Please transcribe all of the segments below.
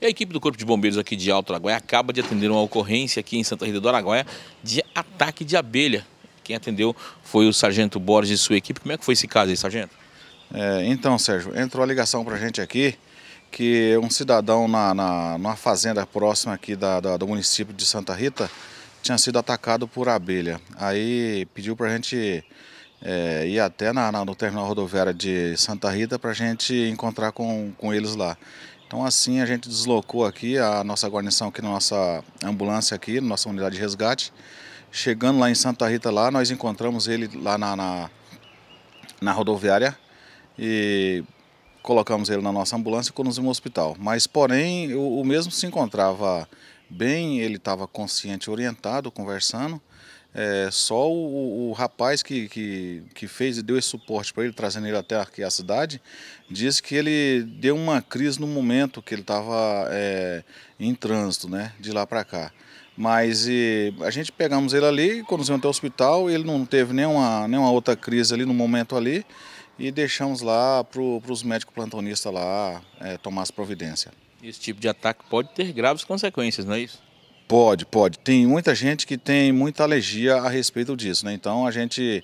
E a equipe do Corpo de Bombeiros aqui de Alto Araguaia acaba de atender uma ocorrência aqui em Santa Rita do Araguaia de ataque de abelha. Quem atendeu foi o Sargento Borges e sua equipe. Como é que foi esse caso aí, Sargento? É, então, Sérgio, entrou a ligação para a gente aqui que um cidadão na, na, numa fazenda próxima aqui da, da, do município de Santa Rita tinha sido atacado por abelha. Aí pediu para a gente é, ir até na, na, no terminal rodoviário de Santa Rita para a gente encontrar com, com eles lá. Então assim a gente deslocou aqui a nossa guarnição aqui na nossa ambulância aqui, na nossa unidade de resgate. Chegando lá em Santa Rita lá, nós encontramos ele lá na, na, na rodoviária e colocamos ele na nossa ambulância e conduzimos ao hospital. Mas porém o, o mesmo se encontrava bem, ele estava consciente, orientado, conversando é, só o, o rapaz que, que, que, fez e deu esse suporte para ele, trazendo ele até aqui a cidade, disse que ele deu uma crise no momento que ele estava é, em trânsito, né, de lá para cá. Mas e, a gente pegamos ele ali, conduzimos até o hospital, ele não teve nenhuma, nenhuma outra crise ali no momento ali, e deixamos lá para os médicos plantonistas lá é, tomar as providências. Esse tipo de ataque pode ter graves consequências, não é isso? Pode, pode. Tem muita gente que tem muita alergia a respeito disso, né? Então a gente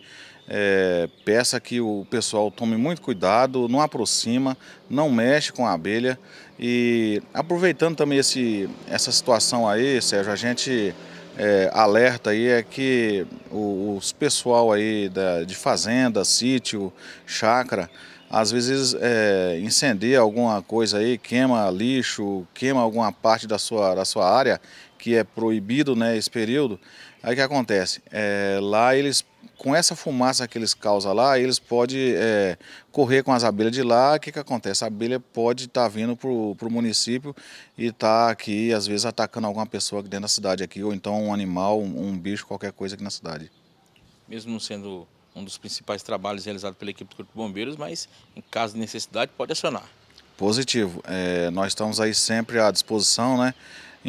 é, peça que o pessoal tome muito cuidado, não aproxima, não mexe com a abelha. E aproveitando também esse, essa situação aí, Sérgio, a gente é, alerta aí é que os pessoal aí da, de fazenda, sítio, chácara, às vezes é, incendeia alguma coisa aí, queima lixo, queima alguma parte da sua, da sua área que é proibido né, esse período, aí o que acontece? É, lá eles, com essa fumaça que eles causam lá, eles podem é, correr com as abelhas de lá, o que, que acontece? A abelha pode estar tá vindo para o município e estar tá aqui, às vezes, atacando alguma pessoa aqui dentro da cidade aqui, ou então um animal, um, um bicho, qualquer coisa aqui na cidade. Mesmo sendo um dos principais trabalhos realizados pela equipe do Corpo de Bombeiros, mas em caso de necessidade pode acionar. Positivo. É, nós estamos aí sempre à disposição, né?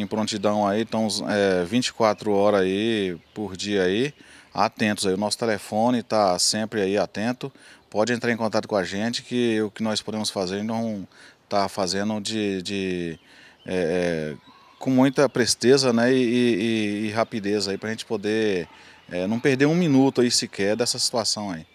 em prontidão aí, estão é, 24 horas aí por dia aí, atentos aí. O nosso telefone está sempre aí atento. Pode entrar em contato com a gente que o que nós podemos fazer não está fazendo de, de é, é, com muita presteza né, e, e, e rapidez aí para a gente poder é, não perder um minuto aí sequer dessa situação aí.